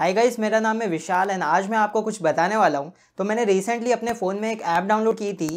hi guys मेरा नाम है विशाल एंड आज मैं आपको कुछ बताने वाला हूँ तो मैंने रिसेंटली अपने फ़ोन में एक ऐप डाउनलोड की थी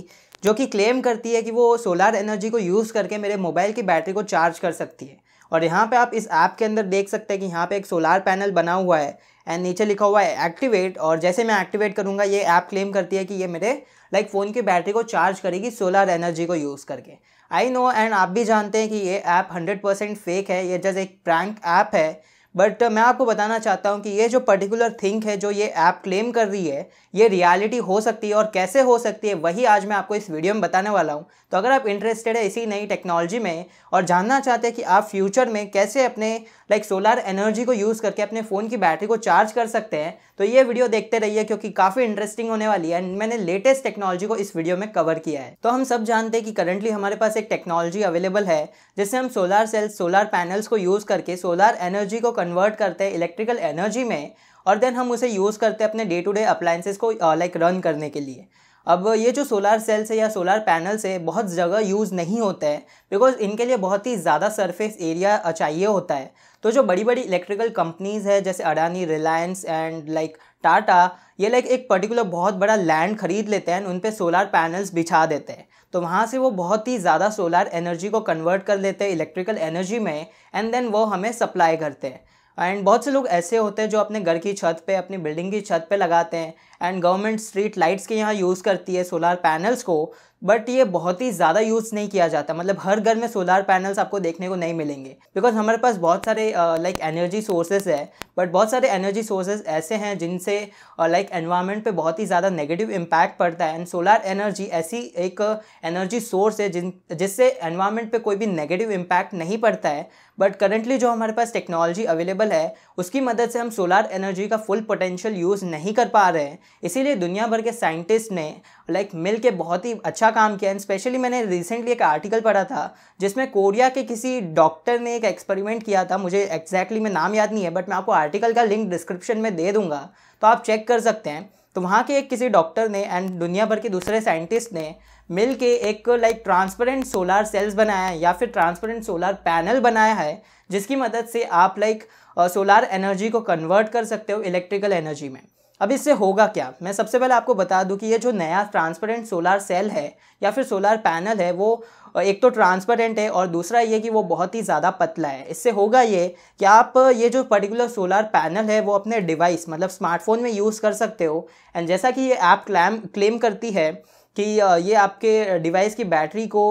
जो कि क्लेम करती है कि वो सोलार एनर्जी को यूज़ करके मेरे मोबाइल की बैटरी को चार्ज कर सकती है और यहाँ पे आप इस ऐप के अंदर देख सकते हैं कि यहाँ पे एक सोलार पैनल बना हुआ है एंड नीचे लिखा हुआ है एक्टिवेट और जैसे मैं एक्टिवेट करूँगा ये ऐप क्लेम करती है कि ये मेरे लाइक फ़ोन की बैटरी को चार्ज करेगी सोलार एनर्जी को यूज़ करके आई नो एंड आप भी जानते हैं कि ये ऐप हंड्रेड परसेंट फेक है ये जस्ट एक प्रैंक ऐप है बट uh, मैं आपको बताना चाहता हूँ कि ये जो पर्टिकुलर थिंक है जो ये ऐप क्लेम कर रही है ये रियलिटी हो सकती है और कैसे हो सकती है वही आज मैं आपको इस वीडियो में बताने वाला हूँ तो अगर आप इंटरेस्टेड है इसी नई टेक्नोलॉजी में और जानना चाहते हैं कि आप फ्यूचर में कैसे अपने लाइक सोलार एनर्जी को यूज़ करके अपने फ़ोन की बैटरी को चार्ज कर सकते हैं तो ये वीडियो देखते रहिए क्योंकि काफ़ी इंटरेस्टिंग होने वाली है एंड मैंने लेटेस्ट टेक्नोलॉजी को इस वीडियो में कवर किया है तो हम सब जानते हैं कि करंटली हमारे पास एक टेक्नोलॉजी अवेलेबल है जिससे हम सोलार सेल्स सोलार पैनल्स को यूज़ करके सोलार एनर्जी को कन्वर्ट करते हैं इलेक्ट्रिकल एनर्जी में और देन हम उसे यूज़ करते हैं अपने डे टू डे अप्लाइंसेस को लाइक रन करने के लिए अब ये जो सोलार सेल्स है या सोलार पैनल्स है बहुत जगह यूज़ नहीं होता है बिकॉज इनके लिए बहुत ही ज़्यादा सरफेस एरिया चाहिए होता है तो जो बड़ी बड़ी इलेक्ट्रिकल कंपनीज़ है जैसे अडानी रिलायंस एंड लाइक टाटा ये लाइक एक पर्टिकुलर बहुत बड़ा लैंड खरीद लेते हैं उन पर सोलार पैनल्स बिछा देते हैं तो वहाँ से वो बहुत ही ज़्यादा सोलार एनर्जी को कन्वर्ट कर लेते हैं इलेक्ट्रिकल एनर्जी में एंड देन वो हमें सप्लाई करते हैं एंड बहुत से लोग ऐसे होते हैं जो अपने घर की छत पे अपनी बिल्डिंग की छत पे लगाते हैं एंड गवर्नमेंट स्ट्रीट लाइट्स के यहाँ यूज़ करती है सोलार पैनल्स को बट ये बहुत ही ज़्यादा यूज़ नहीं किया जाता मतलब हर घर में सोलार पैनल्स आपको देखने को नहीं मिलेंगे बिकॉज हमारे पास बहुत सारे लाइक एनर्जी सोर्सेज है बट बहुत सारे एनर्जी सोर्सेज ऐसे हैं जिनसे लाइक uh, एनवायरनमेंट पे बहुत ही ज़्यादा नेगेटिव इम्पैक्ट पड़ता है एंड सोलार एनर्जी ऐसी एक एनर्जी सोर्स है जिन जिससे एनवायरनमेंट पे कोई भी नेगेटिव इम्पैक्ट नहीं पड़ता है बट करंटली जो हमारे पास टेक्नोलॉजी अवेलेबल है उसकी मदद से हम सोलार एनर्जी का फुल पोटेंशियल यूज़ नहीं कर पा रहे हैं इसीलिए दुनिया भर के साइंटिस्ट ने लाइक मिल के बहुत ही अच्छा काम किया एंड स्पेशली मैंने रिसेंटली एक आर्टिकल पढ़ा था जिसमें कोरिया के किसी डॉक्टर ने एक एक्सपेरिमेंट किया था मुझे एक्जैक्टली exactly मैं नाम याद नहीं है बट मैं आपको आर्टिकल का लिंक डिस्क्रिप्शन में दे दूंगा तो आप चेक कर सकते हैं तो वहाँ के एक किसी डॉक्टर ने एंड दुनिया भर के दूसरे साइंटिस्ट ने मिल के एक लाइक ट्रांसपेरेंट सोलार सेल्स बनाया है या फिर ट्रांसपेरेंट सोलार पैनल बनाया है जिसकी मदद से आप लाइक सोलार एनर्जी को कन्वर्ट कर सकते हो इलेक्ट्रिकल एनर्जी में अब इससे होगा क्या मैं सबसे पहले आपको बता दूं कि ये जो नया ट्रांसपेरेंट सोलार सेल है या फिर सोलार पैनल है वो एक तो ट्रांसपेरेंट है और दूसरा ये कि वो बहुत ही ज़्यादा पतला है इससे होगा ये कि आप ये जो पर्टिकुलर सोलार पैनल है वो अपने डिवाइस मतलब स्मार्टफोन में यूज़ कर सकते हो एंड जैसा कि ये ऐप क्लैम क्लेम करती है कि ये आपके डिवाइस की बैटरी को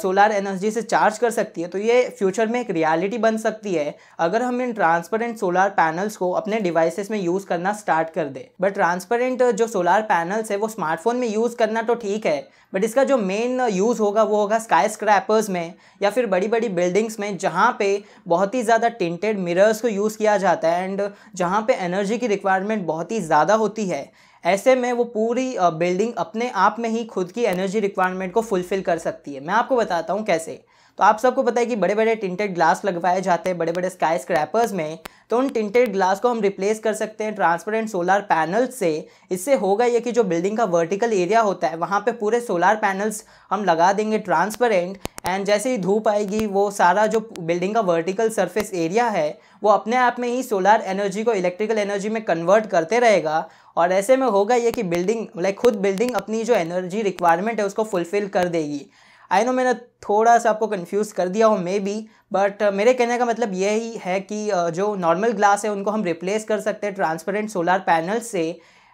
सोलार एनर्जी से चार्ज कर सकती है तो ये फ्यूचर में एक रियलिटी बन सकती है अगर हम इन ट्रांसपेरेंट सोलार पैनल्स को अपने डिवाइसेस में यूज़ करना स्टार्ट कर दे बट ट्रांसपेरेंट जो सोलार पैनल्स है वो स्मार्टफोन में यूज़ करना तो ठीक है बट इसका जो मेन यूज़ होगा वो होगा स्काई स्क्रैपर्स में या फिर बड़ी बड़ी बिल्डिंग्स में जहाँ पे बहुत ही ज़्यादा टिंटेड मिरर्स को यूज़ किया जाता है एंड जहाँ पे एनर्जी की रिक्वायरमेंट बहुत ही ज़्यादा होती है ऐसे में वो पूरी बिल्डिंग अपने आप में ही खुद की एनर्जी रिक्वायरमेंट को फुलफ़िल कर सकती है मैं आपको बताता हूँ कैसे तो आप सबको पता है कि बड़े बड़े टिंटेड ग्लास लगवाए जाते हैं बड़े बड़े स्काई स्क्रैपर्स में तो उन टिंटेड ग्लास को हम रिप्लेस कर सकते हैं ट्रांसपेरेंट सोलर पैनल्स से इससे होगा ये कि जो बिल्डिंग का वर्टिकल एरिया होता है वहाँ पे पूरे सोलर पैनल्स हम लगा देंगे ट्रांसपेरेंट एंड जैसे ही धूप आएगी वो सारा जो बिल्डिंग का वर्टिकल सरफेस एरिया है वो अपने आप में ही सोलार एनर्जी को इलेक्ट्रिकल एनर्जी में कन्वर्ट करते रहेगा और ऐसे में होगा ये कि बिल्डिंग लाइक खुद बिल्डिंग अपनी जो एनर्जी रिक्वायरमेंट है उसको फुलफ़िल कर देगी आई नो मैंने थोड़ा सा आपको कन्फ्यूज़ कर दिया हो मे बी बट मेरे कहने का मतलब यही है कि uh, जो नॉर्मल ग्लास है उनको हम रिप्लेस कर सकते हैं ट्रांसपेरेंट सोलार पैनल से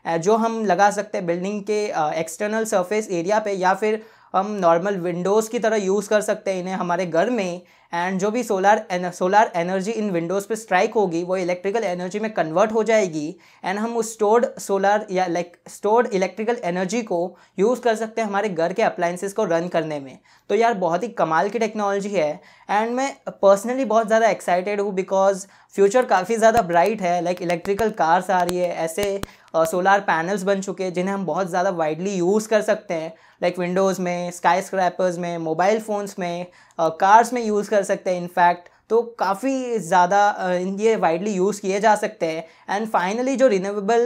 uh, जो हम लगा सकते हैं बिल्डिंग के एक्सटर्नल सरफेस एरिया पे या फिर हम नॉर्मल विंडोज़ की तरह यूज़ कर सकते हैं इन्हें हमारे घर में एंड जो भी solar solar energy in windows पे स्ट्राइक होगी वो इलेक्ट्रिकल एनर्जी में कन्वर्ट हो जाएगी एंड हम उस स्टोर्ड सोलर या लाइक स्टोर्ड इलेक्ट्रिकल एनर्जी को यूज़ कर सकते हैं हमारे घर के अप्लाइंसिस को रन करने में तो यार बहुत ही कमाल की टेक्नोलॉजी है एंड मैं पर्सनली बहुत ज़्यादा एक्साइटेड हूँ बिकॉज फ्यूचर काफ़ी ज़्यादा ब्राइट है लाइक इलेक्ट्रिकल कार्स आ रही है ऐसे सोलार uh, पैनल्स बन चुके हैं जिन्हें हम बहुत ज़्यादा वाइडली यूज़ कर सकते हैं लाइक विंडोज़ में स्काई स्क्रैपर्स में मोबाइल फ़ोन्स में कार्स में यूज़ कर सकते हैं इनफैक्ट तो काफ़ी ज़्यादा ये वाइडली यूज़ किए जा सकते हैं एंड फाइनली जो रिन्यूएबल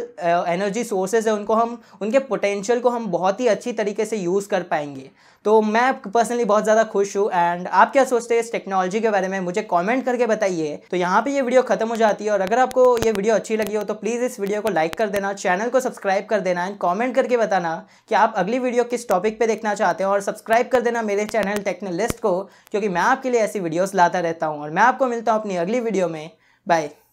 एनर्जी सोर्सेज है उनको हम उनके पोटेंशियल को हम बहुत ही अच्छी तरीके से यूज़ कर पाएंगे तो मैं पर्सनली बहुत ज़्यादा खुश हूँ एंड आप क्या सोचते हैं इस टेक्नोलॉजी के बारे में मुझे कमेंट करके बताइए तो यहाँ पे ये वीडियो खत्म हो जाती है और अगर आपको ये वीडियो अच्छी लगी हो तो प्लीज़ इस वीडियो को लाइक कर देना चैनल को सब्सक्राइब कर देना एंड कॉमेंट करके बताना कि आप अगली वीडियो किस टॉपिक पर देखना चाहते हैं और सब्सक्राइब कर देना मेरे चैनल टेक्नोलिस्ट को क्योंकि मैं आपके लिए ऐसी वीडियोज़ लाता रहता हूँ और मैं आपको मिलता हूँ अपनी अगली वीडियो में बाय